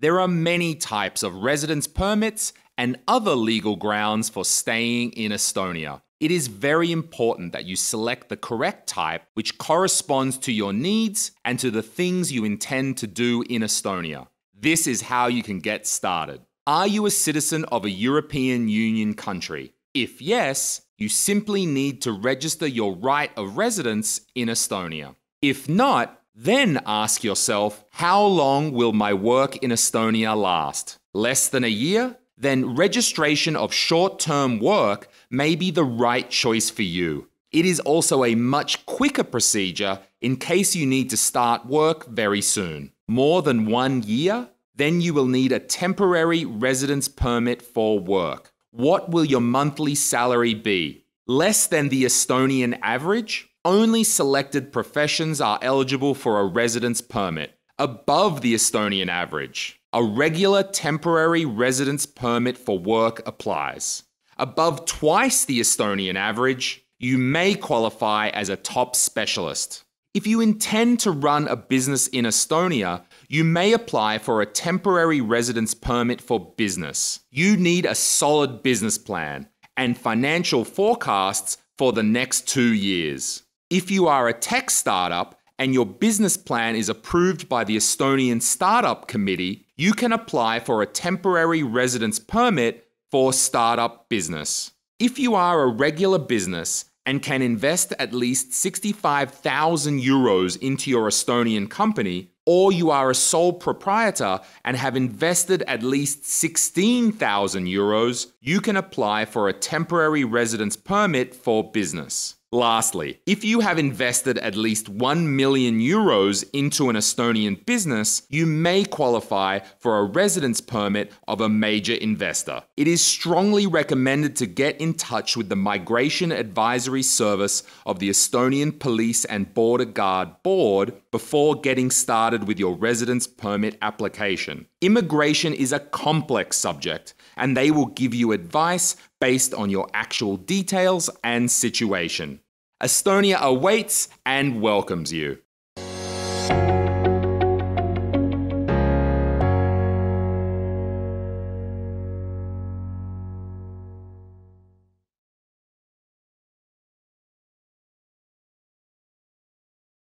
There are many types of residence permits and other legal grounds for staying in Estonia. It is very important that you select the correct type which corresponds to your needs and to the things you intend to do in Estonia. This is how you can get started. Are you a citizen of a European Union country? If yes, you simply need to register your right of residence in Estonia. If not, then ask yourself, how long will my work in Estonia last? Less than a year? Then registration of short term work may be the right choice for you. It is also a much quicker procedure in case you need to start work very soon. More than one year? Then you will need a temporary residence permit for work. What will your monthly salary be? Less than the Estonian average? Only selected professions are eligible for a residence permit. Above the Estonian average, a regular temporary residence permit for work applies. Above twice the Estonian average, you may qualify as a top specialist. If you intend to run a business in Estonia, you may apply for a temporary residence permit for business. You need a solid business plan and financial forecasts for the next two years. If you are a tech startup and your business plan is approved by the Estonian Startup Committee, you can apply for a temporary residence permit for startup business. If you are a regular business and can invest at least 65,000 euros into your Estonian company, or you are a sole proprietor and have invested at least 16,000 euros, you can apply for a temporary residence permit for business. Lastly, if you have invested at least 1 million euros into an Estonian business, you may qualify for a residence permit of a major investor. It is strongly recommended to get in touch with the Migration Advisory Service of the Estonian Police and Border Guard Board before getting started with your residence permit application. Immigration is a complex subject, and they will give you advice based on your actual details and situation. Estonia awaits and welcomes you.